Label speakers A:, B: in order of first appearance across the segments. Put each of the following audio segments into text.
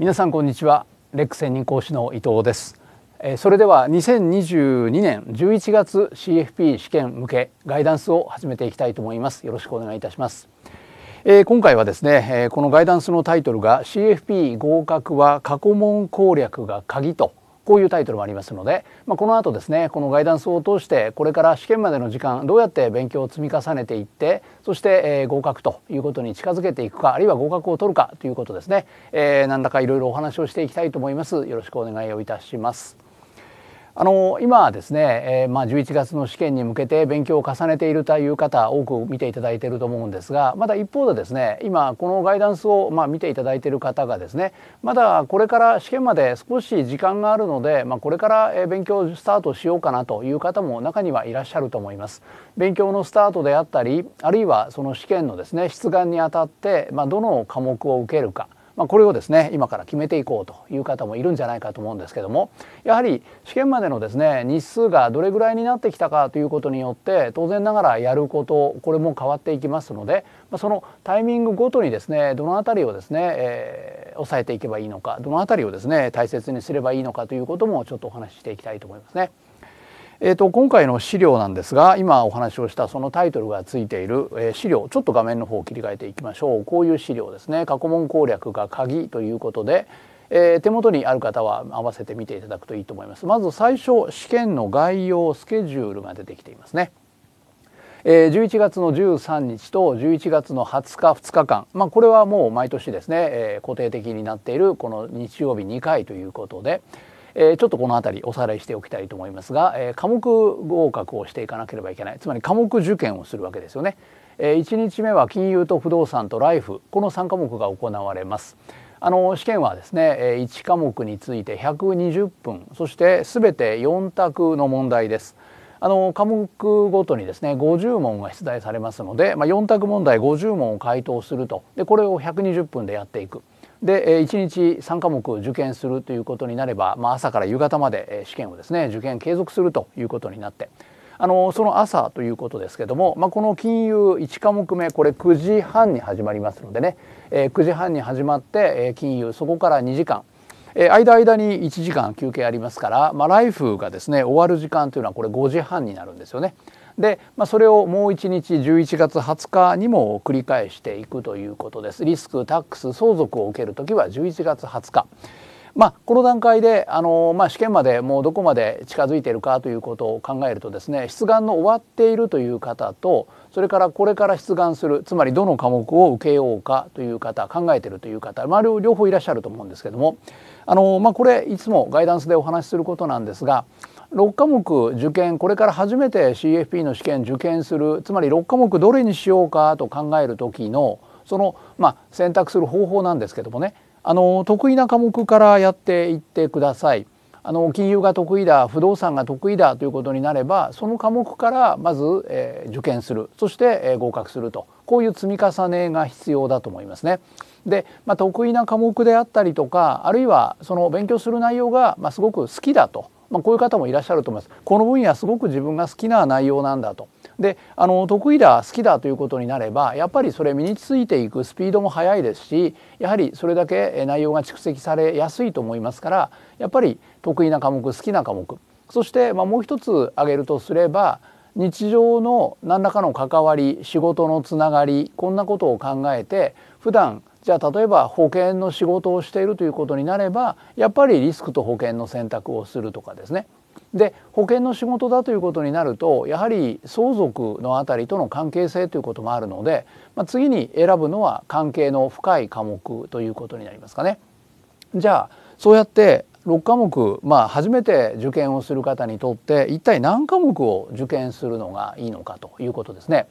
A: 皆さんこんにちはレック専任講師の伊藤ですそれでは2022年11月 CFP 試験向けガイダンスを始めていきたいと思いますよろしくお願いいたしますえ今回はですね、えこのガイダンスのタイトルが CFP 合格は過去問攻略が鍵とこういうタイトルもありますので、まあ、この後ですねこのガイダンスを通してこれから試験までの時間どうやって勉強を積み重ねていってそして、えー、合格ということに近づけていくかあるいは合格を取るかということですね、えー、何らかいろいろお話をしていきたいと思いますよろしくお願いをいたします。あの今はですね、えー、まあ、11月の試験に向けて勉強を重ねているという方多く見ていただいていると思うんですがまだ一方でですね今このガイダンスを、まあ、見ていただいている方がですねまだこれから試験まで少し時間があるので、まあ、これから勉強スタートしようかなという方も中にはいらっしゃると思います。勉強のスタートであったりあるいはその試験のですね出願にあたって、まどの科目を受けるかまあ、これをですね今から決めていこうという方もいるんじゃないかと思うんですけどもやはり試験までのですね日数がどれぐらいになってきたかということによって当然ながらやることこれも変わっていきますので、まあ、そのタイミングごとにですねどの辺りをですね、えー、抑えていけばいいのかどの辺りをですね大切にすればいいのかということもちょっとお話ししていきたいと思いますね。えーと、今回の資料なんですが今お話をしたそのタイトルがついている、えー、資料ちょっと画面の方を切り替えていきましょうこういう資料ですね過去問攻略が鍵ということで、えー、手元にある方は合わせて見ていただくといいと思いますまず最初試験の概要スケジュールが出てきていますね、えー、11月の13日と11月の20日2日間、まあ、これはもう毎年ですね、え固定的になっているこの日曜日2回ということで、えー、ちょっとこの辺りおさらいしておきたいと思いますが、えー、科目合格をしていかなければいけないつまり科目受験をするわけですよね。え1日目は金融と不動産とライフこの3科目が行われます。あの試験はですね1科目について120分そして全て4択の問題です。あの科目ごとにですね50問が出題されますので、まあ、4択問題50問を回答するとでこれを120分でやっていく。で1日3科目受験するということになれば、まあ、朝から夕方まで試験をですね受験継続するということになってあのその朝ということですけども、まあ、この金融1科目目これ9時半に始まりますのでね、え9時半に始まって、え金融そこから2時間、え間間に1時間休憩ありますから、まあ、ライフがですね終わる時間というのはこれ5時半になるんですよね。で、まあ、それをもう1日11月20日にも繰り返していくということです。リスクタックス相続を受けるときは11月20日。まあ、この段階であの、まあ、試験までもうどこまで近づいているかということを考えるとですね出願の終わっているという方とそれからこれから出願するつまりどの科目を受けようかという方考えてるという方、まあ、両方いらっしゃると思うんですけどもあの、まあ、これいつもガイダンスでお話しすることなんですが6科目受験これから初めて CFP の試験受験するつまり6科目どれにしようかと考える時のその、まあ、選択する方法なんですけどもねあの得意な科目からやっていってください。あの金融が得意だ不動産が得意だということになればその科目からまず、えー、受験するそして、えー、合格するとこういう積み重ねが必要だと思いますね。で、まあ、得意な科目であったりとかあるいはその勉強する内容が、まあ、すごく好きだとまあ、こういう方もいらっしゃると思います。この分野すごく自分が好きな内容なんだとであの得意だ好きだということになればやっぱりそれ身についていくスピードも速いですしやはりそれだけ内容が蓄積されやすいと思いますからやっぱり得意な科目好きな科目そしてまあもう一つ挙げるとすれば日常の何らかの関わり仕事のつながりこんなことを考えて普段じゃあ例えば保険の仕事をしているということになればやっぱりリスクと保険の選択をするとかですねで保険の仕事だということになるとやはり相続のあたりとの関係性ということもあるので、まあ、次に選ぶのは関係の深い科目ということになりますかね。じゃあそうやって6科目、まあ、初めて受験をする方にとって一体何科目を受験するのがいいのかということですね。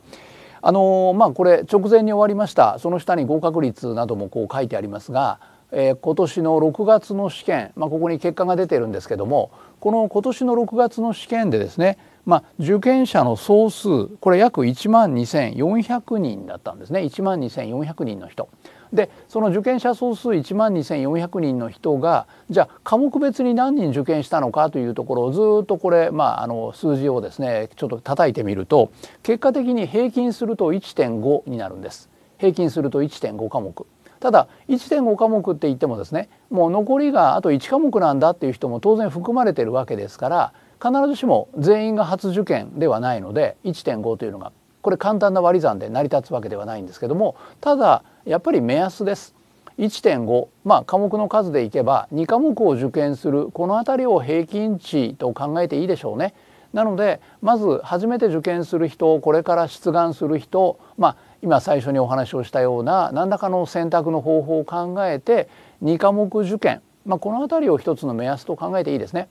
A: あのー、まあこれ直前に終わりましたその下に合格率などもこう書いてありますが、えー、今年の6月の試験、まあ、ここに結果が出てるんですけどもこの今年の6月の試験でですね、まあ、受験者の総数これ約1万2400人だったんですね1万2400人の人。でその受験者総数1万2,400人の人がじゃあ科目別に何人受験したのかというところをずっとこれ、まあ、あの数字をですねちょっと叩いてみると結果的に平均すると1.5になるんです。平均すると1.5科目ただ1.5科目って言ってもですねもう残りがあと1科目なんだっていう人も当然含まれてるわけですから必ずしも全員が初受験ではないので1.5というのがこれ簡単な割り算で成り立つわけではないんですけどもただやっぱり目安です。1.5まあ科目の数でいけば2科目を受験するこの辺りを平均値と考えていいでしょうね。なのでまず初めて受験する人これから出願する人、まあ、今最初にお話をしたような何らかの選択の方法を考えて2科目受験、まあ、この辺りを一つの目安と考えていいですね。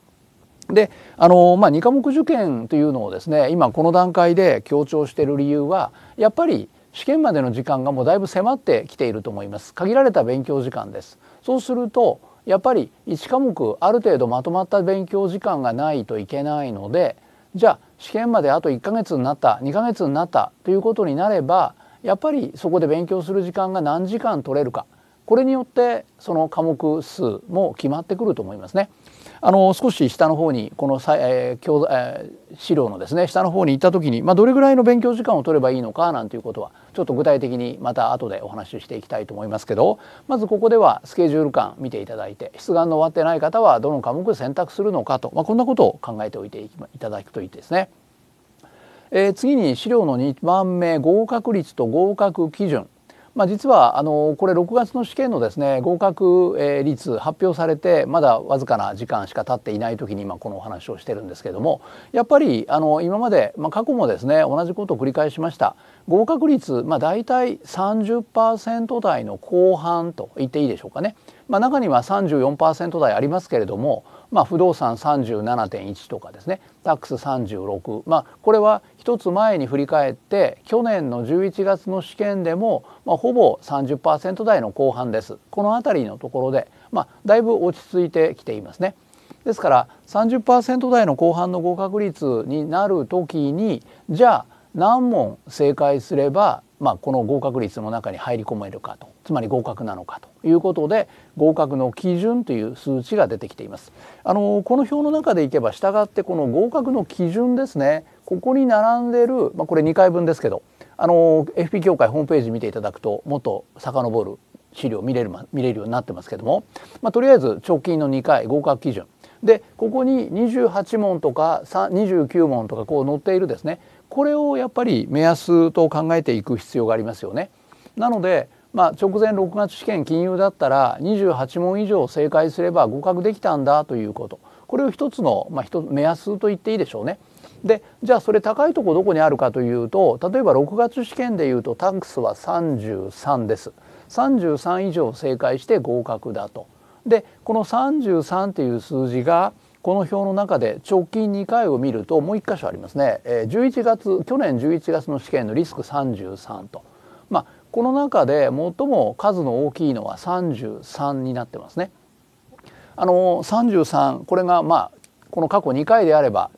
A: であの、まあ、2科目受験というのをですね今この段階で強調している理由はやっぱり試験までの時間がもうだいぶ迫ってきていると思います限られた勉強時間ですそうするとやっぱり1科目ある程度まとまった勉強時間がないといけないのでじゃあ試験まであと1ヶ月になった2ヶ月になったということになればやっぱりそこで勉強する時間が何時間取れるかこれによってその科目数も決まってくると思いますね。あの少し下の方にこの、えー教えー、資料のですね下の方に行った時に、まあ、どれぐらいの勉強時間を取ればいいのかなんていうことはちょっと具体的にまた後でお話ししていきたいと思いますけどまずここではスケジュール感見ていただいて出願の終わってない方はどの科目選択するのかと、まあ、こんなことを考えておいていただくといいですね。えー、次に資料の2番目合格率と合格基準まあ、実はあのこれ6月の試験のですね合格率発表されてまだわずかな時間しか経っていない時に今このお話をしてるんですけどもやっぱりあの今まで、まあ、過去もですね同じことを繰り返しました合格率、まあ、大体30%台の後半と言っていいでしょうかね。まあ、中には34%台ありますけれども、まあ、不動産37.1とかですねタックス36、まあ、これは一つ前に振り返って去年の11月の試験でも、まあ、ほぼ30%台の後半ですこの辺りのところで、まあ、だいぶ落ち着いてきていますね。ですから30%台の後半の合格率になる時にじゃあ何問正解すればまあ、この合格率の中に入り込めるかとつまり合格なのかということで合格の基準という数値が出てきています。あのこの表の中でいけば従ってこの合格の基準ですねここに並んでる、まあ、これ2回分ですけどあの FP 協会ホームページ見ていただくともっと遡る資料見れる見れるようになってますけども、まあ、とりあえず直近の2回合格基準でここに28問とか29問とかこう載っているですねこれをやっぱり目安と考えていく必要がありますよね。なので、まあ、直前6月試験金融だったら28問以上正解すれば合格できたんだということこれを一つの、まあ、一目安と言っていいでしょうね。でじゃあそれ高いとこどこにあるかというと例えば6月試験でいうとタンクスは33です。33以上正解して合格だと。でこの33っていう数字がこの表の中で直近2回を見るともう1箇所ありますね、え11月去年11月の試験のリスク33と、まあ、この中で最も数の大きいのは33になってますね。あの33これがまあこの過去2回であれば、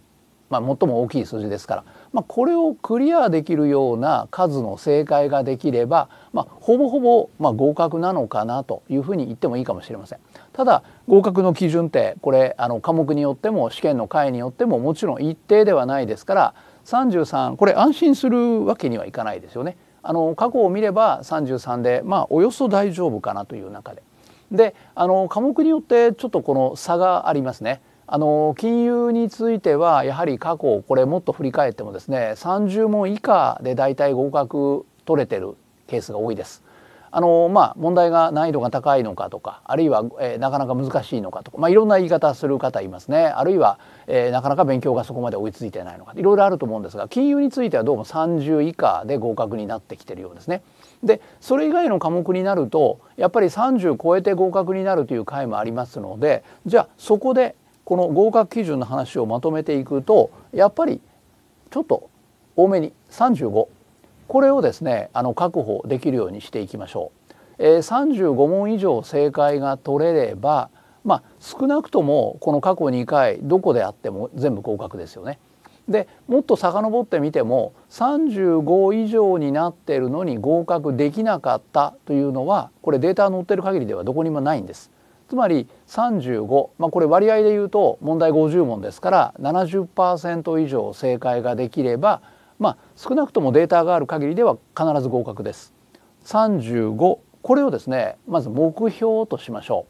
A: まあ、最も大きい数字ですから、まあ、これをクリアできるような数の正解ができれば、まあ、ほぼほぼまあ、合格なのかなというふうに言ってもいいかもしれません。ただ合格の基準ってこれあの科目によっても試験の回によってももちろん一定ではないですから33これ安心するわけにはいかないですよね。あの過去を見れば33でまあおよそ大丈夫かなという中で。であの科目によってちょっとこの差がありますね。あの金融についてはやはり過去これもっと振り返ってもですね30問以下で大体合格取れてるケースが多いです。あのまあ、問題が難易度が高いのかとかあるいは、えー、なかなか難しいのかとか、まあ、いろんな言い方する方いますねあるいは、えー、なかなか勉強がそこまで追いついてないのかいろいろあると思うんですが金融についてはどうも30以下で合格になってきてるようですね。でそれ以外の科目になるとやっぱり30超えて合格になるという回もありますのでじゃあそこでこの合格基準の話をまとめていくとやっぱりちょっと多めに35これをですねあの確保できるようにしていきましょう。えー、35問以上正解が取れれば、まあ、少なくともこの過去2回どこであっても全部合格ですよね。でもっと遡ってみても35以上になってるのに合格できなかったというのはこれデータ載ってる限りではどこにもないんです。つまり35、まあ、これ割合で言うと問題50問ですから70%以上正解ができればまあ、少なくともデータがある限りでは必ず合格です。35これをですねまず目標としましょ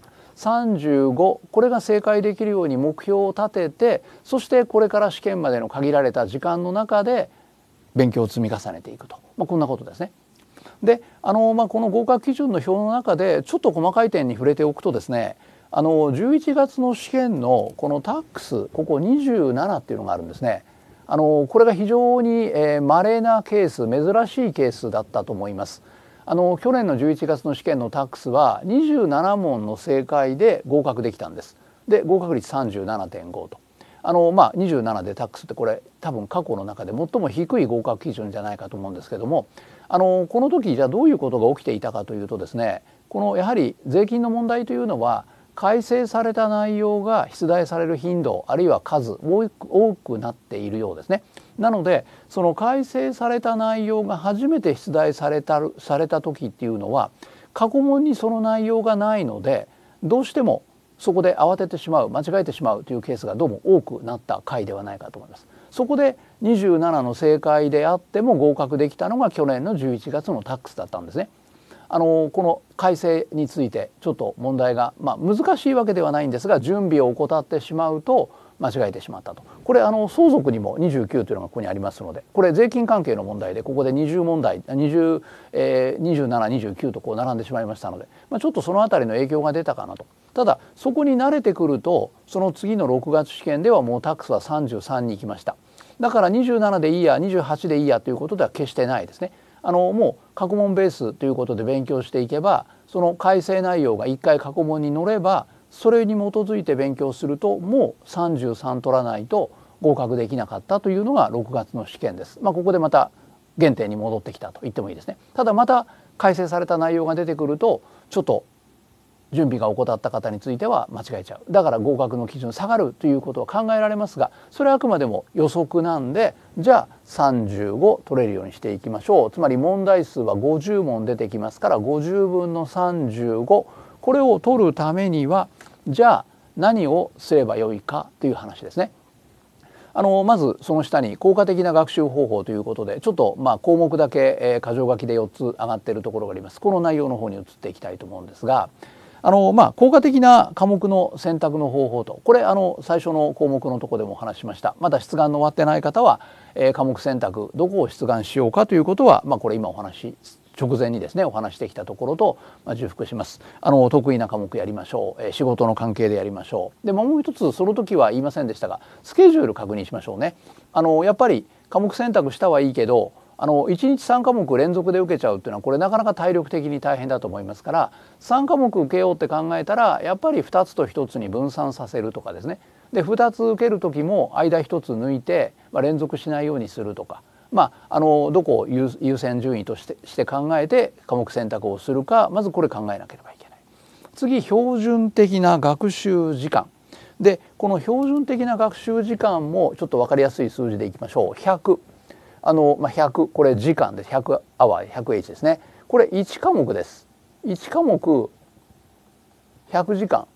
A: う。35これが正解できるように目標を立ててそしてこれから試験までの限られた時間の中で勉強を積み重ねていくと、まあ、こんなことですね。であの、まあ、この合格基準の表の中でちょっと細かい点に触れておくとですねあの11月の試験のこのタックスここ27っていうのがあるんですね。あのこれが非常に、えー、稀なケース珍しいケースだったと思います。あの去年の11月の試験のタックスは27問の正解で合格できたんです。で合格率37.5と。あのまあ、27でタックスってこれ多分過去の中で最も低い合格基準じゃないかと思うんですけどもあのこの時じゃあどういうことが起きていたかというとですねこのやはり税金の問題というのは改正された内容が出題される頻度あるいは数多くなっているようですね。なのでその改正された内容が初めて出題されたされた時っていうのは過去問にその内容がないのでどうしてもそこで慌ててしまう間違えてしまうというケースがどうも多くなった回ではないかと思います。そこで27の正解であっても合格できたのが去年の11月のタックスだったんですね。あのこの改正についてちょっと問題が、まあ、難しいわけではないんですが準備を怠ってしまうと間違えてしまったとこれあの相続にも29というのがここにありますのでこれ税金関係の問題でここで20問題20、えー、2729とこう並んでしまいましたので、まあ、ちょっとその辺りの影響が出たかなとただそこに慣れてくるとその次の6月試験ではもうタックスは33に行きましただから27でいいや28でいいやということでは決してないですねあのもう過去問ベースということで勉強していけばその改正内容が1回過去問に載ればそれに基づいて勉強するともう33取らないと合格できなかったというのが6月の試験です。まあ、ここでまた原点に戻ってきたと言ってもいいですね。ただまた改正された内容が出てくるとちょっと準備が怠った方については間違えちゃうだから合格の基準下がるということは考えられますがそれはあくまでも予測なんでじゃあ35取れるようにしていきましょうつまり問題数は50問出てきますから50分の35これを取るためにはじゃあ何をすればよいかという話ですね。あのまずその下に効果的な学習方法ということでちょっとまあ項目だけ、箇条書きで4つ上がっているところがありますこの内容の方に移っていきたいと思うんですがあのまあ、効果的な科目の選択の方法とこれあの最初の項目のとこでもお話しましたまだ出願の終わってない方は、えー、科目選択どこを出願しようかということは、まあ、これ今お話直前にですねお話してきたところと、まあ、重複しますあの得意な科目やりましょう、えー、仕事の関係でやりましょうで、まあ、もう一つその時は言いませんでしたがスケジュール確認しましょうねあのやっぱり科目選択したはいいけどあの1日3科目連続で受けちゃうっていうのはこれなかなか体力的に大変だと思いますから3科目受けようって考えたらやっぱり2つと1つに分散させるとかですねで2つ受ける時も間1つ抜いて、まあ、連続しないようにするとか、まあ、あのどこを優先順位としてして考えて科目選択をするかまずこれ考えなければいけない。次標準的な学習時間でこの標準的な学習時間もちょっと分かりやすい数字でいきましょう100。あの、まあ、100これ時間で100アワー 100H ですねこれ1科目です1科目100時間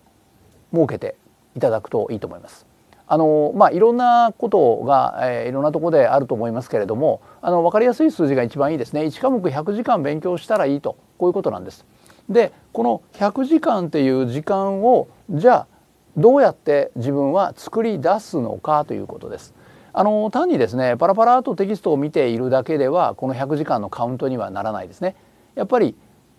A: 設けていただくといいと思います。あのまあ、いろんなことが、えー、いろんなところであると思いますけれどもあの分かりやすい数字が一番いいですね1科目100時間勉強したらいいとこういうことなんです。でこの100時間っていう時間をじゃあどうやって自分は作り出すのかということです。あの単にですねパラパラとテキストを見ているだけではこの100時間のカウントにはならないですね。やっぱり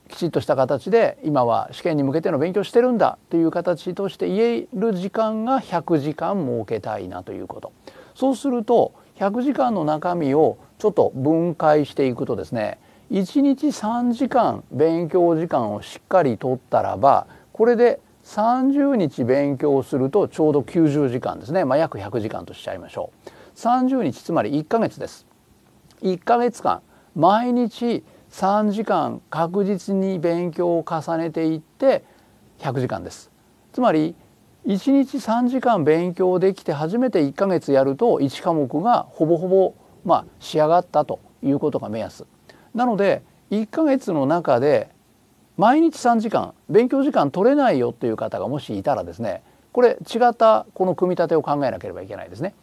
A: きちっとした形で今は試験に向けての勉強してるんだという形として言える時間が100時間設けたいなということそうすると100時間の中身をちょっと分解していくとですね1日3時間勉強時間をしっかりとったらばこれで30日勉強するとちょうど90時間ですね、まあ、約100時間としちゃいましょう。30日つまり1ヶ月です1ヶ月間毎日3時間確実に勉強を重ねていって100時間ですつまり1日3時間勉強できて初めて1ヶ月やると1科目がほぼほぼまあ仕上がったということが目安なので1ヶ月の中で毎日3時間勉強時間取れないよという方がもしいたらですねこれ違ったこの組み立てを考えなければいけないですね。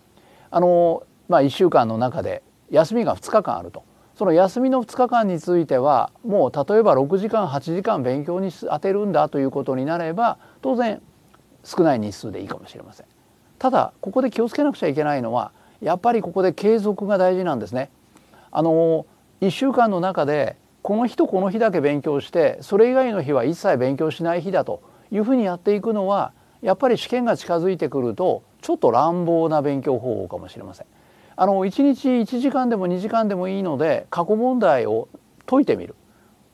A: あの、まあ、1週間の中で休みが2日間あるとその休みの2日間についてはもう例えば6時間8時間勉強に当てるんだということになれば当然少ない日数でいいかもしれません。ただここで気をつけなくちゃいけないのはやっぱりここで継続が大事なんですね。あの1週間の中でこの日とこの日だけ勉強してそれ以外の日は一切勉強しない日だというふうにやっていくのはやっぱり試験が近づいてくるとちょっと乱暴な勉強方法かもしれません。あの1日1時間でも2時間でもいいので過去問題を解いてみる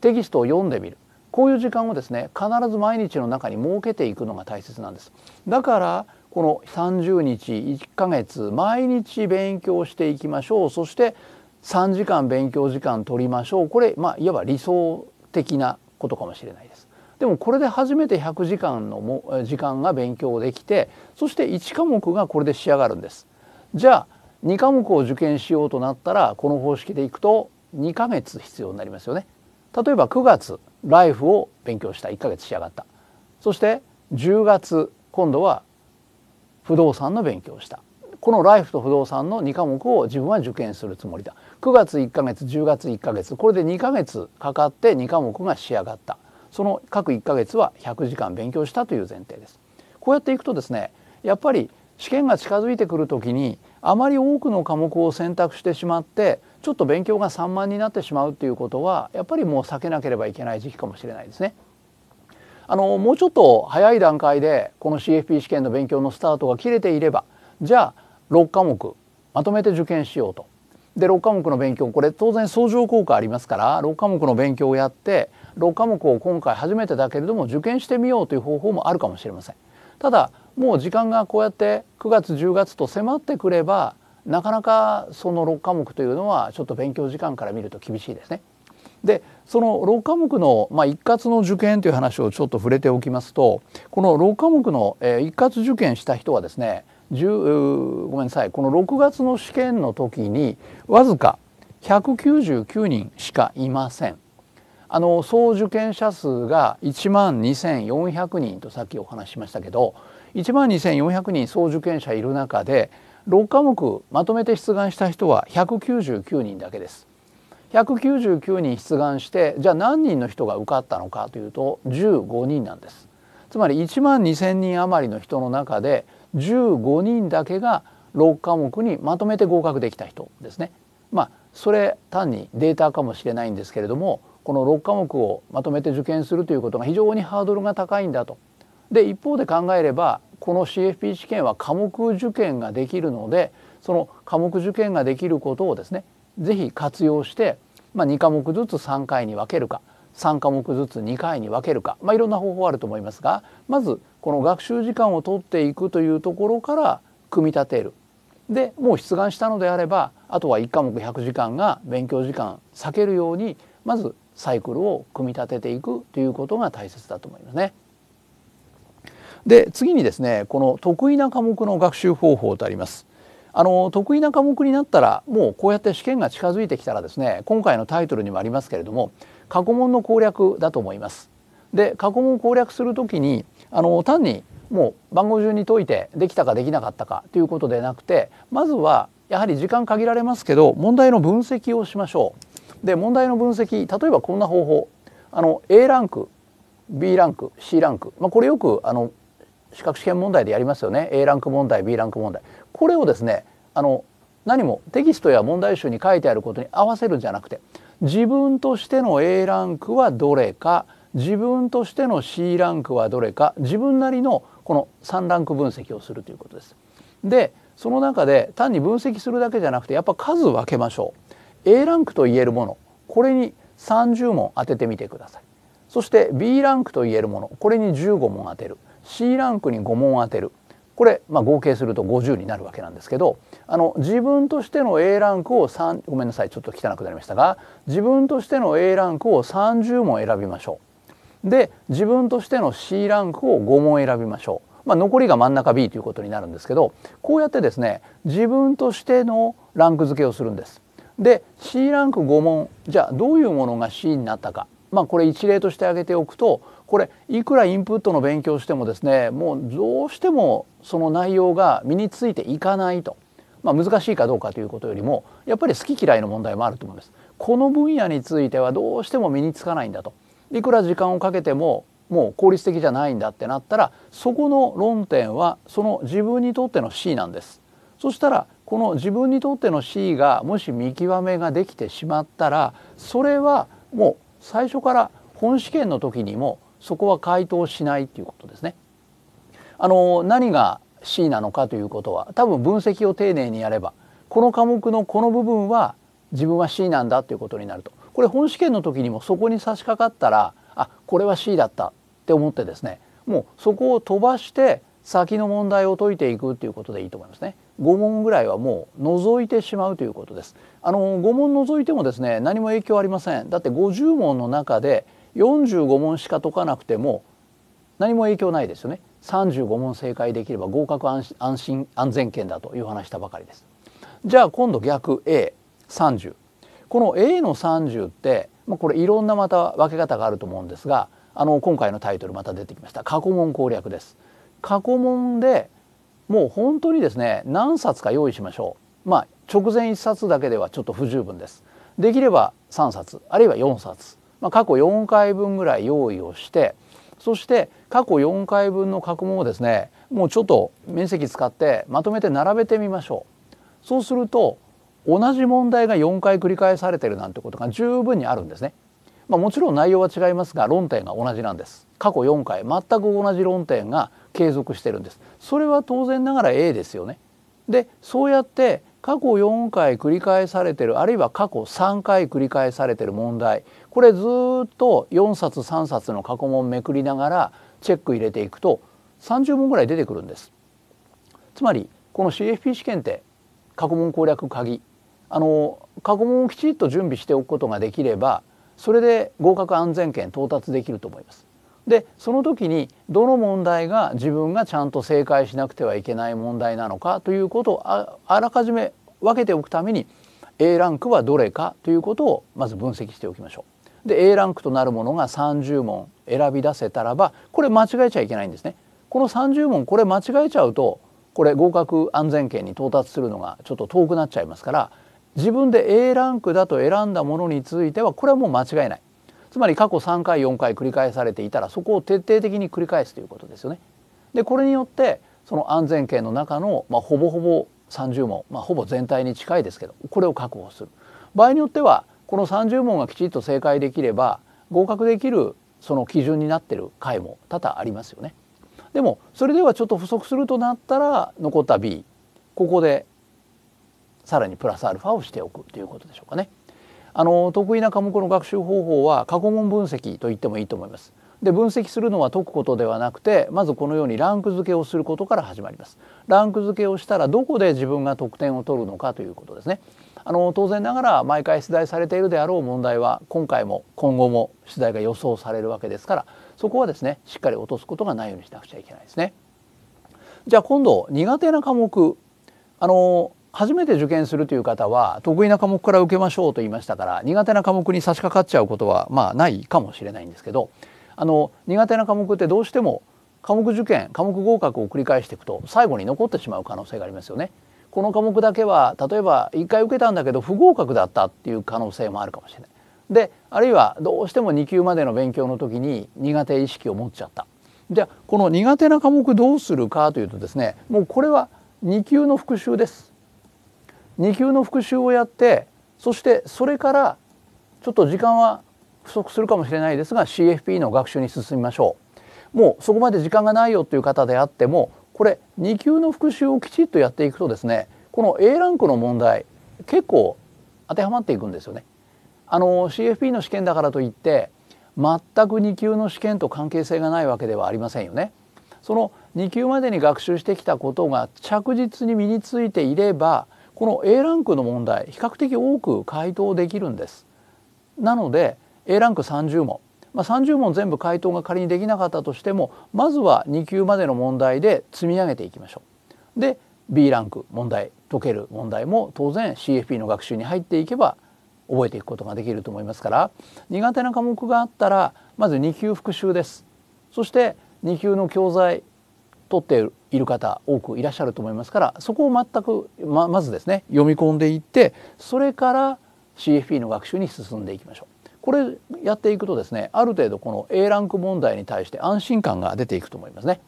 A: テキストを読んでみるこういう時間をですね必ず毎日の中に設けていくのが大切なんです。だからこの30日1ヶ月毎日勉強していきましょうそして3時間勉強時間取りましょうこれまあいわば理想的なことかもしれないです。でもこれで初めて100時間のも時間が勉強できてそして1科目がこれで仕上がるんです。じゃあ2科目を受験しようとなったらこの方式でいくと2ヶ月必要になりますよね。例えば9月ライフを勉強した1ヶ月仕上がったそして10月今度は不動産の勉強をしたこのライフと不動産の2科目を自分は受験するつもりだ9月1ヶ月10月1ヶ月これで2ヶ月かかって2科目が仕上がったその各1ヶ月は100時間勉強したという前提です。こうやっていくとですねやっぱり試験が近づいてくる時にあまり多くの科目を選択してしまってちょっと勉強が散漫になってしまうということはやっぱりもう避けなければいけない時期かもしれないですね。あのもうちょっと早い段階でこの CFP 試験の勉強のスタートが切れていればじゃあ6科目まとめて受験しようと。で6科目の勉強これ当然相乗効果ありますから6科目の勉強をやって6科目を今回初めてだけれども受験してみようという方法もあるかもしれませんただもう時間がこうやって9月10月と迫ってくればなかなかその6科目というのはちょっと勉強時間から見ると厳しいですね。でその6科目の、まあ、一括の受験という話をちょっと触れておきますとこの6科目の、え一括受験した人はですねごめんなさいこの6月の試験の時にわずか199人しかいません。あの総受験者数が1万2400人とさっきお話ししましたけど1万2400人総受験者いる中で6科目まとめて出願した人は199人だけです。199人出願してじゃあ何人の人が受かったのかというと15人なんです。つまり1万2,000人余りの人の中で15人だけが6科目にまとめて合格できた人ですね。まあそれ単にデータかもしれないんですけれどもこの6科目をまとめて受験するということが非常にハードルが高いんだと。で一方で考えればこの CFP 試験は科目受験ができるのでその科目受験ができることをですね是非活用して、まあ、2科目ずつ3回に分けるか3科目ずつ2回に分けるか、まあ、いろんな方法あると思いますがまずこの学習時間を取っていくというところから組み立てる。でもう出願したのであればあとは1科目100時間が勉強時間避けるようにまずサイクルを組み立てていくということが大切だと思いますね。で次にですねこの得意な科目の学習方法とあります。あの得意な科目になったらもうこうやって試験が近づいてきたらですね今回のタイトルにもありますけれども過去問の攻略だと思います。で過去問を攻略する時にあの単にもう番号順に解いてできたかできなかったかということでなくてまずはやはり時間限られますけど問題の分析をしましょう。で問題の分析例えばこんな方法あの A ランク B ランク C ランク、まあ、これよくあの資格試験問題でやりますよね A ランク問題 B ランク問題これをですねあの何もテキストや問題集に書いてあることに合わせるんじゃなくて自分としての A ランクはどれか自分としての C ランクはどれか自分なりのこの3ランク分析をするということです。でその中で単に分析するだけじゃなくてやっぱ数分けましょう。A ランクと言えるものこれに30問当ててみてくださいそして B ランクと言えるものこれに15問当てる C ランクに5問当てるこれ、まあ、合計すると50になるわけなんですけどあの自分としての A ランクを3ごめんなさいちょっと汚くなりましたが自分としての A ランクを30問選びましょうで自分としての C ランクを5問選びましょう、まあ、残りが真ん中 B ということになるんですけどこうやってですね自分としてのランク付けをするんです。で C ランク5問じゃあどういうものが C になったかまあこれ一例として挙げておくとこれいくらインプットの勉強してもですねもうどうしてもその内容が身についていかないと、まあ、難しいかどうかということよりもやっぱり好き嫌いの問題もあると思います。この分野についてはどうしても身につかないんだといくら時間をかけてももう効率的じゃないんだってなったらそこの論点はその自分にとっての C なんです。そしたらこの自分にとっての C がもし見極めができてしまったらそれはもう最初から本試験の時にもそこは回答しないということですね。あの何が C なのかということは多分分析を丁寧にやればこの科目のこの部分は自分は C なんだということになるとこれ本試験の時にもそこに差し掛かったらあこれは C だったって思ってですねもうそこを飛ばして先の問題を解いていくっていうことでいいと思いますね。5問ぐらいはもう除いてしまうということです。あの5問除いてもですね何も影響ありません。だって50問の中で45問しか解かなくても何も影響ないですよね。35問正解できれば合格安心安全圏だという話したばかりです。じゃあ今度逆 A30 この A の30って、まあ、これいろんなまた分け方があると思うんですがあの今回のタイトルまた出てきました過去問攻略です。過去問でもう本当にですね何冊か用意しましょうまあ直前1冊だけではちょっと不十分ですできれば3冊あるいは4冊、まあ、過去4回分ぐらい用意をしてそして過去4回分の過去問をですねもうちょっと面積使ってまとめて並べてみましょうそうすると同じ問題が4回繰り返されてるなんてことが十分にあるんですね、まあ、もちろん内容は違いますが論点が同じなんです過去4回全く同じ論点が継続してるんです。それは当然ながら A ですよね。でそうやって過去4回繰り返されてるあるいは過去3回繰り返されてる問題これずっと4冊3冊の過去問めくりながらチェック入れていくと30問ぐらい出てくるんです。つまりこの CFP 試験って過去問攻略鍵あの過去問をきちっと準備しておくことができればそれで合格安全圏到達できると思います。でその時にどの問題が自分がちゃんと正解しなくてはいけない問題なのかということをあらかじめ分けておくために A ランクはどれかということをまず分析しておきましょう。で A ランクとなるものが30問選び出せたらばこれ間違えちゃいけないんですね。この30問これ間違えちゃうとこれ合格安全圏に到達するのがちょっと遠くなっちゃいますから自分で A ランクだと選んだものについてはこれはもう間違いない。つまり過去3回4回繰り返されていたらそこを徹底的に繰り返すということですよね。でこれによってその安全圏の中の、まあ、ほぼほぼ30問、まあ、ほぼ全体に近いですけどこれを確保する場合によってはこの30問がきちっと正解できれば合格できるその基準になってる回も多々ありますよね。でもそれではちょっと不足するとなったら残った B ここでさらにプラスアルファをしておくということでしょうかね。あの得意な科目の学習方法は過去問分析と言ってもいいと思います。で分析するのは解くことではなくてまずこのようにランク付けをすることから始まります。ランク付けをしたらどこで自分が得点を取るのかということですね。あの当然ながら毎回出題されているであろう問題は今回も今後も出題が予想されるわけですからそこはですねしっかり落とすことがないようにしなくちゃいけないですね。じゃあ今度苦手な科目あの初めて受験するという方は得意な科目から受けましょうと言いましたから苦手な科目に差し掛かっちゃうことはまあないかもしれないんですけどあの苦手な科目ってどうしても科目受験科目合格を繰り返していくと最後に残ってしまう可能性がありますよね。この科目だけは例えば1回受けたんだけど不合格だったっていう可能性もあるかもしれない。であるいはどうしても2級までの勉強の時に苦手意識を持っちゃった。じゃあこの苦手な科目どうするかというとですねもうこれは2級の復習です。2級の復習をやってそしてそれからちょっと時間は不足するかもしれないですが CFP の学習に進みましょうもうそこまで時間がないよという方であってもこれ2級の復習をきちっとやっていくとですねこの A ランクの問題結構当てはまっていくんですよね。あの CFP の試験だからといって全く2級の試験と関係性がないわけではありませんよね。その2級までに学習してきたことが着実に身についていればこの A ランクの問題比較的多く回答できるんです。なので A ランク30問、まあ、30問全部回答が仮にできなかったとしてもまずは2級までの問題で積み上げていきましょう。で B ランク問題解ける問題も当然 CFP の学習に入っていけば覚えていくことができると思いますから苦手な科目があったらまず2級復習です。そして2級の教材取っている方多くいらっしゃると思いますからそこを全くままずですね読み込んでいってそれから CFP の学習に進んでいきましょう。これやっていくとですねある程度この A ランク問題に対して安心感が出ていくと思いますね。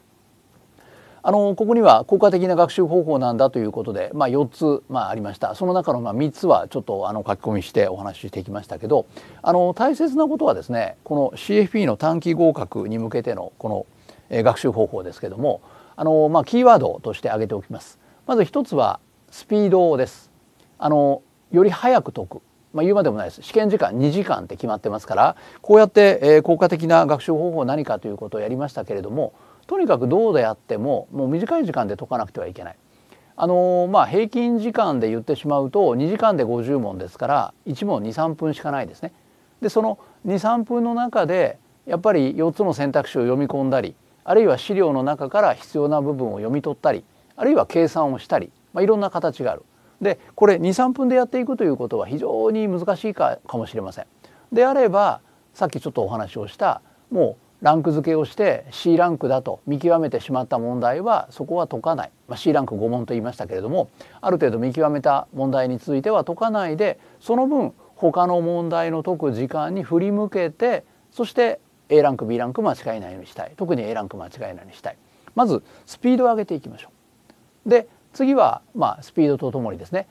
A: あのここには効果的な学習方法なんだということで、まあ、4つ、まあ、ありましたその中のまあ3つはちょっとあの書き込みしてお話ししてきましたけどあの大切なことはですねこの CFP の短期合格に向けてのこの学習方法ですけどもあの、まあ、キーワードとして挙げておきます。まず一つはスピードです。あのより早く解く。まあ、言うまでもないです試験時間2時間って決まってますからこうやって、えー、効果的な学習方法何かということをやりましたけれどもとにかくどうであってももう短い時間で解かなくてはいけない。あのー、まあ、平均時間で言ってしまうと2時間で50問ですから1問23分しかないですね。でその23分の中でやっぱり4つの選択肢を読み込んだりあるいは資料の中から必要な部分を読み取ったりあるいは計算をしたり、まあ、いろんな形がある。でこれ23分でやっていくということは非常に難しいかかもしれません。であればさっきちょっとお話をしたもうランク付けをして C ランクだと見極めてしまった問題はそこは解かない、まあ、C ランク5問と言いましたけれどもある程度見極めた問題については解かないでその分他の問題の解く時間に振り向けてそして A ランク B ランク間違いないようにしたい特に A ランク間違いないようにしたいまずスピードを上げていきましょうで次はまあスピードとともにですね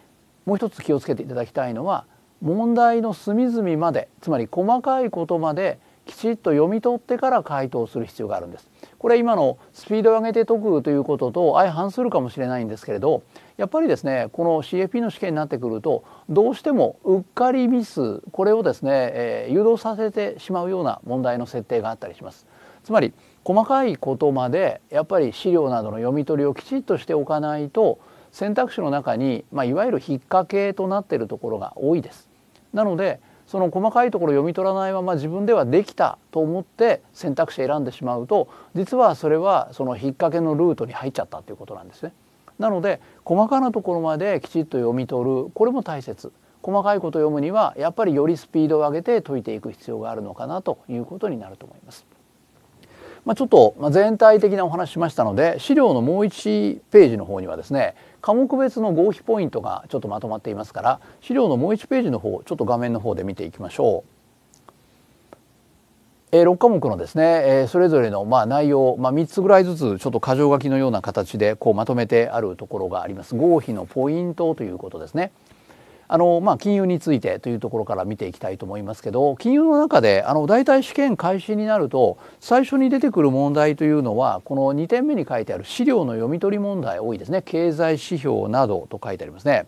A: もう一つ気をつけていただきたいのは問題の隅々までつまり細かいことまできちっと読み取ってから回答する必要があるんです。これは今のスピードを上げて解くということと相反するかもしれないんですけれどやっぱりですねこの CFP の試験になってくるとどうしてもうっかりミスこれをですね、えー、誘導させてしまうような問題の設定があったりします。つまり細かいことまでやっぱり資料などの読み取りをきちっとしておかないと選択肢の中に、まあ、いわゆる引っ掛けとなっているところが多いです。なのでその細かいところ読み取らないまま自分ではできたと思って選択肢選んでしまうと実はそれはその引っ掛けのルートに入っちゃったということなんですね。なので細かなところまできちっと読み取るこれも大切細かいことを読むにはやっぱりよりスピードを上げて解いていく必要があるのかなということになると思います。まあ、ちょっと全体的なお話しましたので資料のもう1ページの方にはですね科目別の合否ポイントがちょっとまとまっていますから資料のもう1ページの方ちょっと画面の方で見ていきましょう。え6科目のですね、えそれぞれのま内容、まあ、3つぐらいずつちょっと箇条書きのような形でこうまとめてあるところがあります合否のポイントということですね。あのまあ、金融についてというところから見ていきたいと思いますけど金融の中であの大体試験開始になると最初に出てくる問題というのはこの2点目に書いてある資料の読み取り問題多いですね経済指標などと書いてありますね。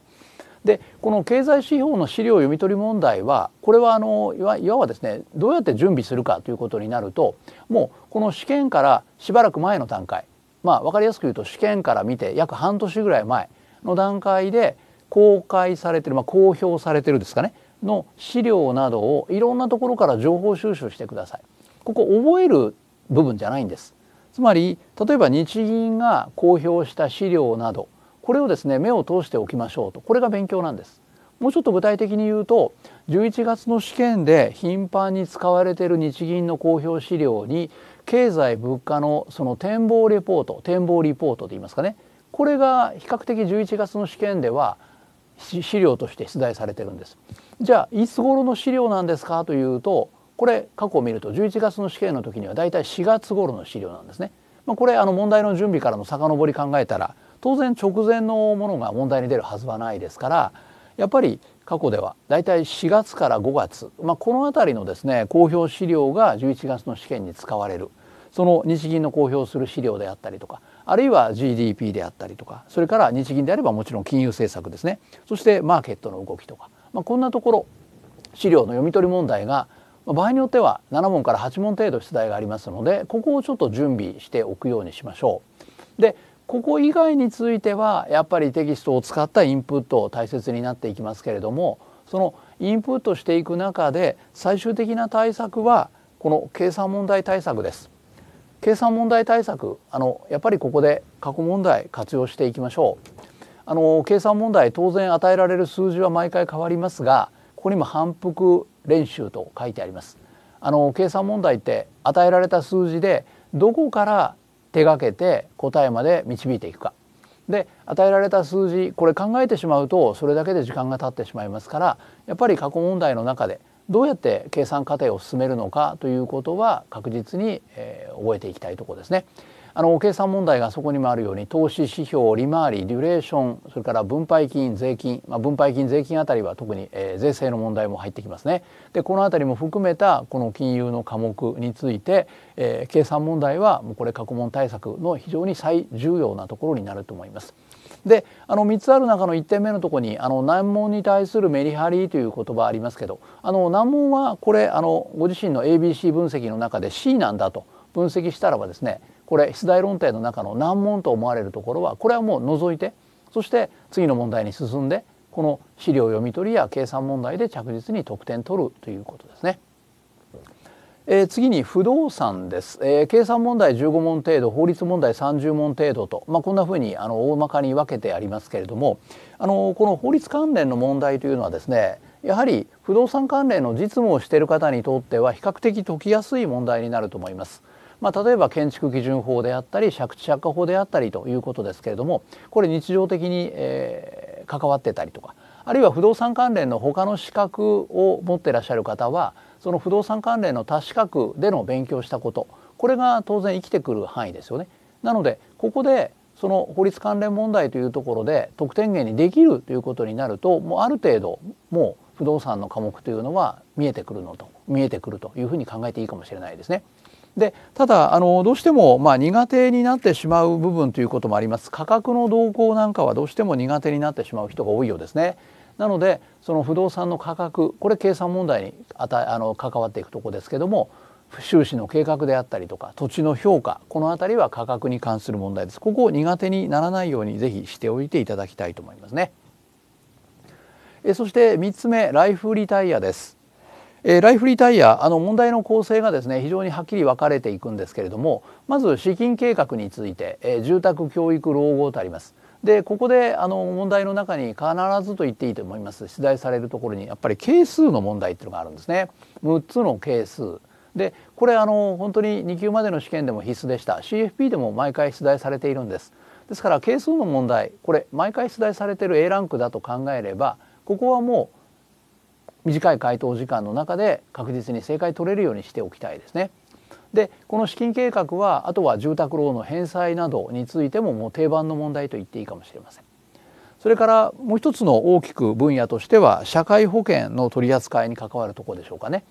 A: でこの経済指標の資料読み取り問題はこれはあのいわいわばですねどうやって準備するかということになるともうこの試験からしばらく前の段階まあ分かりやすく言うと試験から見て約半年ぐらい前の段階で公開されてる、まあ、公表されてるですかねの資料などをいろんなところから情報収集してください。ここ覚える部分じゃないんです。つまり例えば日銀が公表した資料などこれをですね目を通しておきましょうとこれが勉強なんです。もうちょっと具体的に言うと11月の試験で頻繁に使われている日銀の公表資料に経済物価のその展望レポート展望リポートといいますかねこれが比較的11月の試験では資料として出題されてるんです。じゃあいつ頃の資料なんですかというとこれ過去を見ると11月の試験の時にはだいたい4月頃の資料なんですね。まあ、これあの問題の準備からの遡り考えたら当然直前のものが問題に出るはずはないですからやっぱり過去ではだいたい4月から5月、まあ、この辺りのですね公表資料が11月の試験に使われるその日銀の公表する資料であったりとかあるいは GDP であったりとかそれから日銀であればもちろん金融政策ですねそしてマーケットの動きとか、まあ、こんなところ資料の読み取り問題が場合によっては7問から8問程度出題がありますのでここをちょっと準備しておくようにしましょう。でここ以外についてはやっぱりテキストを使ったインプットを大切になっていきますけれどもそのインプットしていく中で最終的な対策はこの計算問題対策です。計算問題対策あのやっぱりここで過去問題活用していきましょうあの計算問題当然与えられる数字は毎回変わりますがここにも反復練習と書いてありますあの計算問題って与えられた数字でどこから手がけて答えまで導いていくかで与えられた数字これ考えてしまうとそれだけで時間が経ってしまいますからやっぱり過去問題の中でどうやって計算過程を進めるのかということは確実に、えー、覚えていきたいとこですね。あの計算問題がそこにもあるように投資指標利回りデュレーションそれから分配金税金、まあ、分配金税金あたりは特に、えー、税制の問題も入ってきますね。でこのあたりも含めたこの金融の科目について、えー、計算問題はもうこれ過去問対策の非常に最重要なところになると思います。であの3つある中の1点目のとこにあの難問に対するメリハリという言葉ありますけどあの難問はこれあのご自身の ABC 分析の中で C なんだと分析したらばですねこれ出題論点の中の難問と思われるところはこれはもう除いてそして次の問題に進んでこの資料読み取りや計算問題で着実に得点取るということですね。えー、次に不動産です、えー、計算問題15問程度法律問題30問程度と、まあ、こんなふうにあの大まかに分けてありますけれどもあのこの法律関連の問題というのはですねやはり不動産関連の実務をしている方にとっては比較的解きやすい問題になると思います。まあ、例えば建築基準法であったり借地借家法であったりということですけれどもこれ日常的に、えー、関わってたりとかあるいは不動産関連の他の資格を持ってらっしゃる方はその不動産関連の多資格での勉強したことこれが当然生きてくる範囲ですよね。なのでここでその法律関連問題というところで得点源にできるということになるともうある程度もう不動産の科目というのは見えてくるのと見えてくるというふうに考えていいかもしれないですね。でただあのどうしても、まあ、苦手になってしまう部分ということもあります価格の動向なんかはどうしても苦手になってしまう人が多いようですね。なのでその不動産の価格これ計算問題にあたあの関わっていくとこですけども収支の計画であったりとか土地の評価この辺りは価格に関する問題ですここを苦手にならないようにぜひしておいていただきたいと思いますねえそして3つ目ライフリタイアですえー、ライフリタイヤあの問題の構成がですね非常にはっきり分かれていくんですけれどもまず資金計画について、えー、住宅教育老後とあります。でここであの問題の中に必ずと言っていいと思います出題されるところにやっぱり係数の問題っていうのがあるんですね。6つの係数でこれあの本当に2級までの試験でも必須でした CFP でも毎回出題されているんです。ですから係数の問題これ毎回出題されている A ランクだと考えればここはもう短い回答時間の中で確実に正解取れるようにしておきたいですね。でこの資金計画はあとは住宅ローンの返済などについてももう定番の問題と言っていいかもしれません。それからもう一つの大きく分野としては社会保険の取り扱いに関わるところでしょうかね。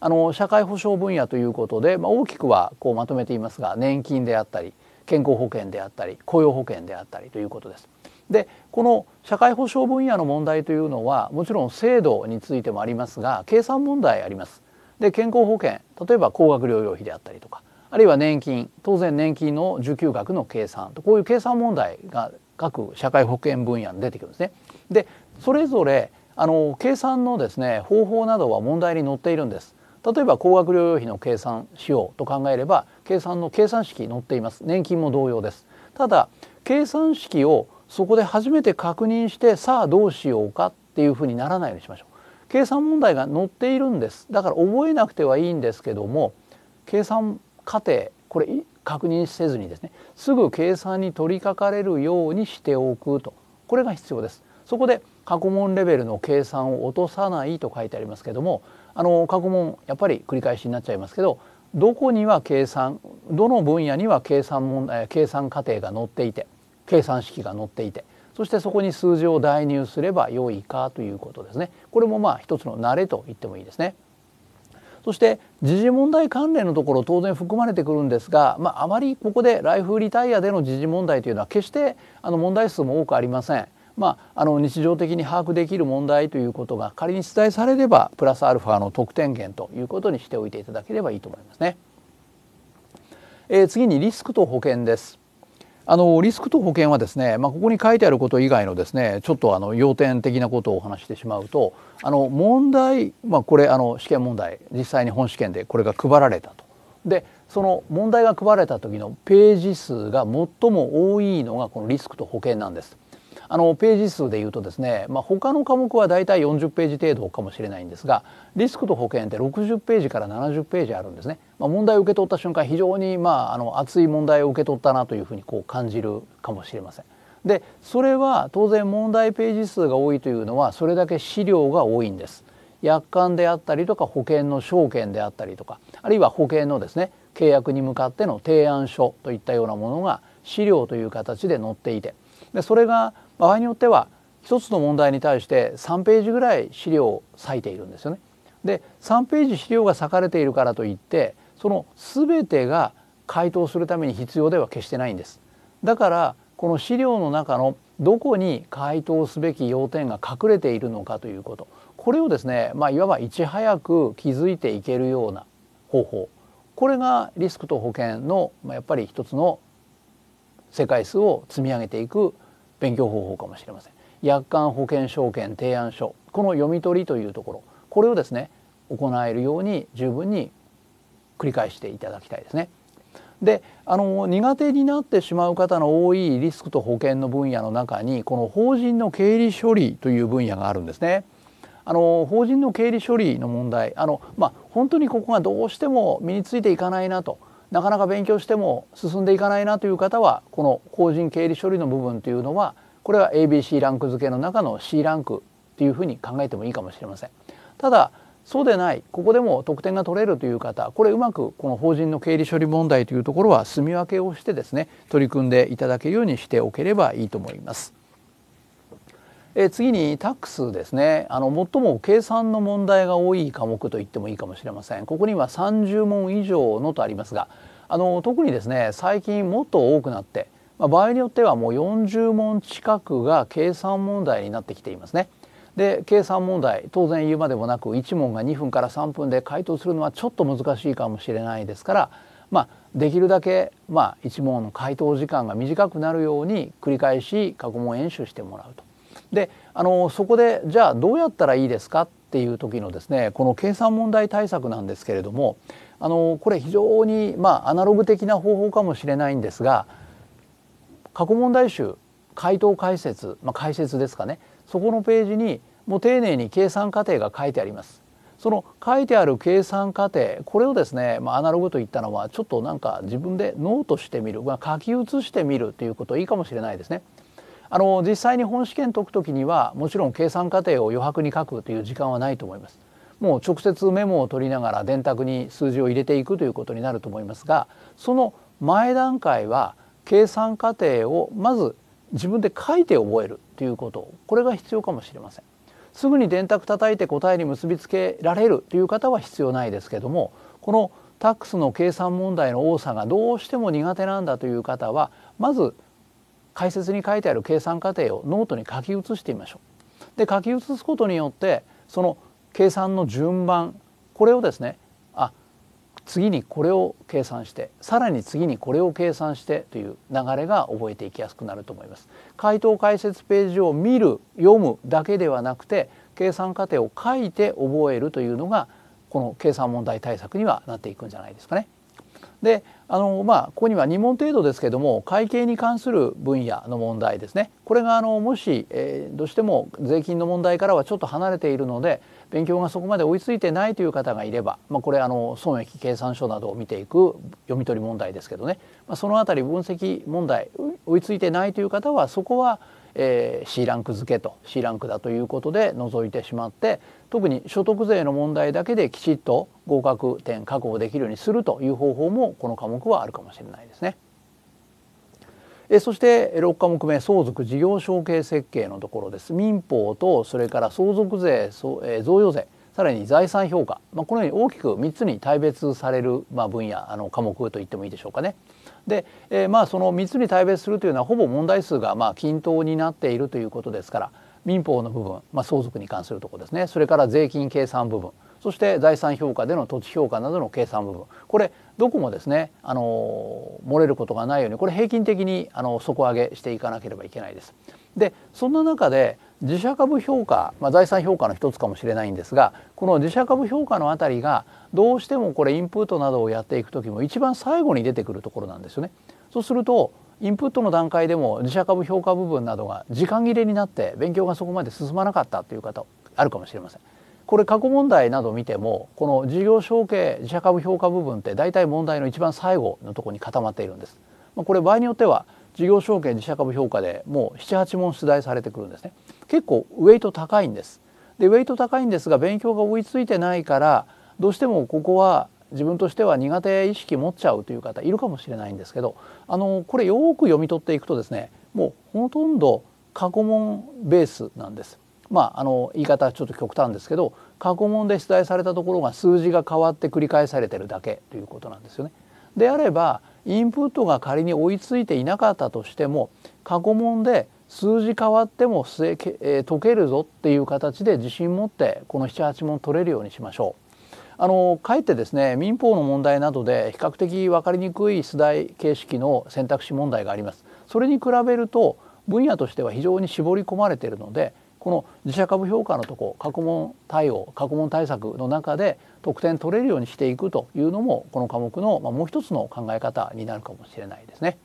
A: あの社会保障分野ということで、まあ、大きくはこうまとめていますが年金であったり健康保険であったり雇用保険であったりということです。でこの社会保障分野の問題というのはもちろん制度についてもありますが計算問題あります。で健康保険例えば高額療養費であったりとかあるいは年金当然年金の受給額の計算とこういう計算問題が各社会保険分野に出てくるんですね。でそれぞれあの計算のですね方法などは問題に載っているんです。例えば高額療養費の計算しようと考えれば計算の計算式載っています。年金も同様です。ただ計算式をそこで初めて確認してさあどうしようかっていうふうにならないようにしましょう。計算問題が載っているんですだから覚えなくてはいいんですけども計算過程これ確認せずにですねすぐ計算に取り掛かれるようにしておくとこれが必要です。そこで過去問レベルの計算を落とさないと書いてありますけどもあの過去問やっぱり繰り返しになっちゃいますけどどこには計算どの分野には計算問題計算過程が載っていて計算式が載っていてそしてそこに数字を代入すれば良いかということですねこれもまあ一つの慣れと言ってもいいですねそして時事問題関連のところ当然含まれてくるんですが、まあ、あまりここでライフリタイアでの時事問題というのは決してあの問題数も多くありません。まあ、あの日常的に把握できる問題ということが仮に出題されればプラスアルファの得点源ということにしておいていただければいいと思いますね。えー、次にリスクと保険です。あのリスクと保険はですね、まあ、ここに書いてあること以外のですねちょっとあの要点的なことをお話してしまうとあの問題、まあ、これあの試験問題実際に本試験でこれが配られたと。でその問題が配られた時のページ数が最も多いのがこのリスクと保険なんです。あのページ数でいうとですね、まあ、他の科目はだいたい40ページ程度かもしれないんですがリスクと保険って60ページから70ページあるんですね、まあ、問題を受け取った瞬間非常に、まあ、あの熱い問題を受け取ったなというふうにこう感じるかもしれません。でそれは当然問題ページ数が多いというのはそれだけ資料が多いんです。約款であったりとか保険の証券であったりとかあるいは保険のですね契約に向かっての提案書といったようなものが資料という形で載っていてでそれが場合によっては一つの問題に対して3ページぐらい資料を割いているんですよね。で3ページ資料が割かれているからといってその全てが回答するために必要では決してないんです。だからこの資料の中のどこに回答すべき要点が隠れているのかということこれをですね、まあ、いわばいち早く気づいていけるような方法これがリスクと保険の、まあ、やっぱり一つの世界数を積み上げていく勉強方法かもしれません約款保険証券提案書この読み取りというところこれをですね行えるように十分に繰り返していただきたいですね。であの苦手になってしまう方の多いリスクと保険の分野の中にこの法人の経理処理という分野があるんですね。あの法人の経理処理の問題あの、まあ、本当にここがどうしても身についていかないなとなかなか勉強しても進んでいかないなという方はこの法人経理処理の部分というのはこれは ABC ランク付けの中の C ランクというふうに考えてもいいかもしれません。ただそうでないここでも得点が取れるという方これうまくこの法人の経理処理問題というところは住み分けをしてですね取り組んでいただけるようにしておければいいと思います。え次にタックスですねあの最も計算の問題が多い科目と言ってもいいかもしれませんここには30問以上のとありますがあの特にですね最近もっと多くなって、まあ、場合によってはもう40問近くが計算問題になってきていますね。で計算問題当然言うまでもなく1問が2分から3分で回答するのはちょっと難しいかもしれないですから、まあ、できるだけ、まあ、1問の回答時間が短くなるように繰り返し過去問演習してもらうと。であのそこでじゃあどうやったらいいですかっていう時のですねこの計算問題対策なんですけれどもあのこれ非常にまあアナログ的な方法かもしれないんですが過去問題集解答解説、まあ、解説ですかねそこのページにもう丁寧に計算過程が書いてあります。その書いてある計算過程これをですね、まあ、アナログといったのはちょっとなんか自分でノートしてみる、まあ、書き写してみるということいいかもしれないですね。あの実際に本試験解くときにはもちろん計算過程を余白に書くという時間はないと思います。もう直接メモを取りながら電卓に数字を入れていくということになると思いますがその前段階は計算過程をまず自分で書いて覚えるということこれが必要かもしれません。すぐに電卓叩いて答えに結びつけられるという方は必要ないですけどもこのタックスの計算問題の多さがどうしても苦手なんだという方はまず解説に書いてある計算過程をノートに書き写してみましょう。で書き写すことによってその計算の順番これをですねあ次にこれを計算してさらに次にこれを計算してという流れが覚えていきやすくなると思います。回答解説ページを見る読むだけではなくて計算過程を書いて覚えるというのがこの計算問題対策にはなっていくんじゃないですかね。であのまあここには2問程度ですけども会計に関する分野の問題ですねこれがあのもし、えー、どうしても税金の問題からはちょっと離れているので勉強がそこまで追いついてないという方がいれば、まあ、これあの損益計算書などを見ていく読み取り問題ですけどね、まあ、その辺り分析問題追いついてないという方はそこは、えー、C ランク付けと C ランクだということで除いてしまって特に所得税の問題だけできちっと合格点確保できるようにするという方法もこの科目はあるかもしれないですね。えそして6科目目相続事業承継設計のところです民法とそれから相続税そえ贈与税さらに財産評価、まあ、このように大きく3つに大別される、まあ、分野あの科目と言ってもいいでしょうかね。で、えー、まあその3つに大別するというのはほぼ問題数がまあ均等になっているということですから、民法の部分、まあ、相続に関するところですねそれから税金計算部分そして財産評価での土地評価などの計算部分これどこもですねあの漏れることがないようにこれ平均的にあの底上げしていかなければいけないです。でそんな中で自社株評価、まあ、財産評価の一つかもしれないんですがこの自社株評価のあたりがどうしてもこれインプットなどをやっていく時も一番最後に出てくるところなんですよね。そうするとインプットの段階でも自社株評価部分などが時間切れになって勉強がそこまで進まなかったという方あるかもしれません。これ過去問題など見てもこの事業承継自社株評価部分って大体問題の一番最後のとこに固まっているんです。まこれ場合によっては事業承継自社株評価でもう78問出題されてくるんですね。結構ウェイト高いんです。でウェイト高いんですが勉強が追いついてないからどうしてもここは自分としては苦手意識持っちゃうという方いるかもしれないんですけどあのこれよく読み取っていくとですねもうほとんど過去問ベースなんです。まあ、あの言い方はちょっと極端ですけど過去問で出題されたところが数字が変わって繰り返されてるだけということなんですよね。であればインプットが仮に追いついていなかったとしても過去問で数字変わっても解けるぞっていう形で自信持ってこの78問取れるようにしましょう。あのかえってですね民法の問題などで比較的分かりにくい出題形式の選択肢問題があります。それに比べると分野としては非常に絞り込まれているのでこの自社株評価のとこ過去問対応過去問対策の中で得点取れるようにしていくというのもこの科目の、まあ、もう一つの考え方になるかもしれないですね。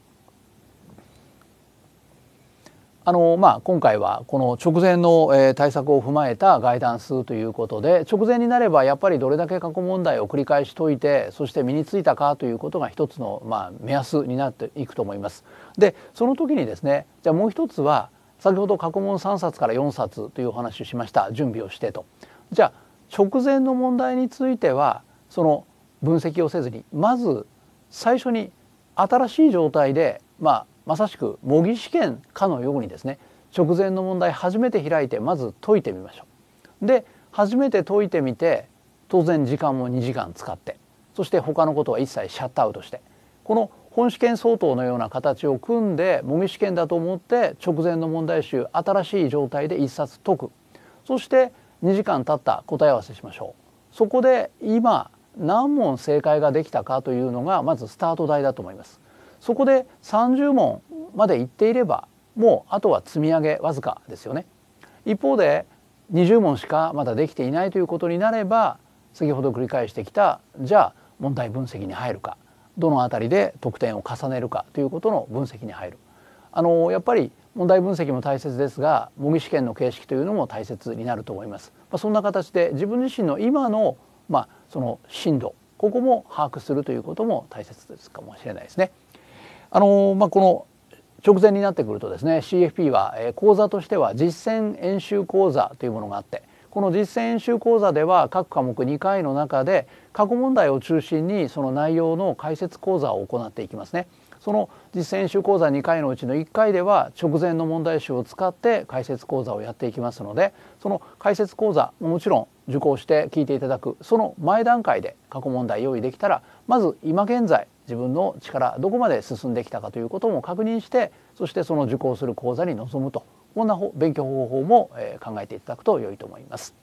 A: あのまあ、今回はこの直前の、え対策を踏まえたガイダンスということで直前になればやっぱりどれだけ過去問題を繰り返し解いてそして身についたかということが一つの、まあ、目安になっていくと思います。でその時にですねじゃあもう一つは先ほど過去問3冊から4冊というお話をしました準備をしてと。じゃあ直前の問題についてはその分析をせずにまず最初に新しい状態でまあまさしく模擬試験かのようにですね直前の問題初めて開いてまず解いてみましょう。で初めて解いてみて当然時間も2時間使ってそして他のことは一切シャットアウトしてこの本試験相当のような形を組んで模擬試験だと思って直前の問題集新しい状態で1冊解くそして2時間経った答え合わせしましょうそこで今何問正解ができたかというのがまずスタート台だと思いますそこで30問まで行っていればもうあとは積み上げわずかですよね。一方で20問しかまだできていないということになれば先ほど繰り返してきたじゃあ問題分析に入るかどのあたりで得点を重ねるかということの分析に入るあのやっぱり問題分析も大切ですが模擬試験の形式というのも大切になると思います、まあ、そんな形で自分自身の今の,、まあ、その進度ここも把握するということも大切ですかもしれないですね。あのまあ、この直前になってくるとですね CFP は、え講座としては実践演習講座というものがあってこの実践演習講座では各科目2回の中で過去問題を中心にその内容の解説講座を行っていきますね。その実践演習講座2回のうちの1回では直前の問題集を使って解説講座をやっていきますのでその解説講座もちろん受講して聞いていただくその前段階で過去問題用意できたらまず今現在自分の力どこまで進んできたかということも確認してそしてその受講する講座に臨むとこんな勉強方法も考えていただくと良いと思います。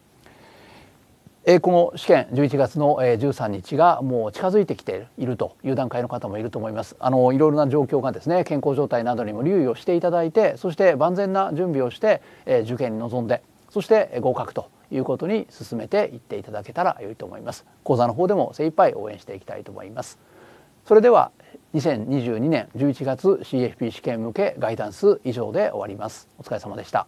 A: この試験11月の13日がもう近づいてきているという段階の方もいると思います。あのいろいろな状況がですね健康状態などにも留意をしていただいてそして万全な準備をして受験に臨んでそして合格ということに進めていっていただけたら良いと思います講座の方でも精一杯応援していきたいと思いますそれでは2022年11月 CFP 試験向けガイダンス以上で終わりますお疲れ様でした